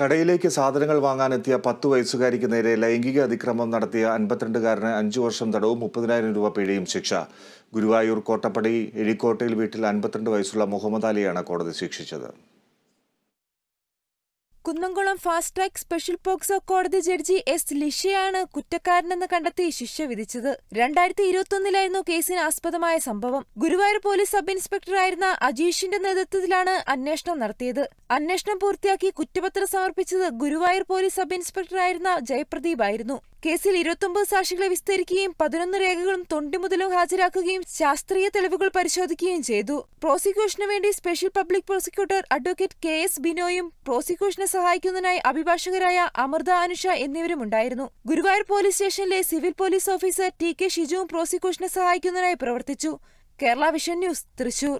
കടയിലേക്ക് സാധനങ്ങൾ വാങ്ങാനെത്തിയ പത്ത് വയസ്സുകാരിക്ക് നേരെ ലൈംഗിക അതിക്രമം നടത്തിയ അൻപത്തിരണ്ടുകാരന് അഞ്ചു വർഷം തടവും മുപ്പതിനായിരം രൂപ പിഴയും ശിക്ഷ ഗുരുവായൂർ കോട്ടപ്പടി എഴിക്കോട്ടയിൽ വീട്ടിൽ അൻപത്തിരണ്ട് വയസ്സുള്ള മുഹമ്മദ് അലിയാണ് കോടതി ശിക്ഷിച്ചത് Kunnamkulam fast track special POCSO കോടതി ജഡ്ജി എസ് ലിഷയാണ് കുറ്റക്കാരനെന്ന് കണ്ടെത്തി ശിക്ഷ വിധിച്ചത് രണ്ടായിരത്തി ഇരുപത്തിയൊന്നിലായിരുന്നു കേസിന് ആസ്പദമായ സംഭവം ഗുരുവായൂർ പോലീസ് സബ് ഇൻസ്പെക്ടറായിരുന്ന അജീഷിന്റെ നേതൃത്വത്തിലാണ് അന്വേഷണം നടത്തിയത് അന്വേഷണം പൂർത്തിയാക്കി കുറ്റപത്രം സമർപ്പിച്ചത് ഗുരുവായൂർ പോലീസ് സബ് ഇൻസ്പെക്ടറായിരുന്ന ജയപ്രദീപ് ആയിരുന്നു കേസിൽ ഇരുപത്തൊമ്പത് സാക്ഷികളെ വിസ്തരിക്കുകയും പതിനൊന്ന് രേഖകളും തൊണ്ടിമുതലും ഹാജരാക്കുകയും ശാസ്ത്രീയ തെളിവുകൾ പരിശോധിക്കുകയും ചെയ്തു പ്രോസിക്യൂഷന് വേണ്ടി special public prosecutor advocate K S ബിനോയും പ്രോസിക്യൂഷനെ സഹായിക്കുന്നതിനായി അഭിഭാഷകരായ അമൃത അനുഷ എന്നിവരും ഉണ്ടായിരുന്നു ഗുരുവായൂർ പോലീസ് സ്റ്റേഷനിലെ civil police officer T K ഷിജുവും പ്രോസിക്യൂഷനെ സഹായിക്കുന്നതിനായി പ്രവർത്തിച്ചു കേരള വിഷൻ ന്യൂസ് തൃശൂർ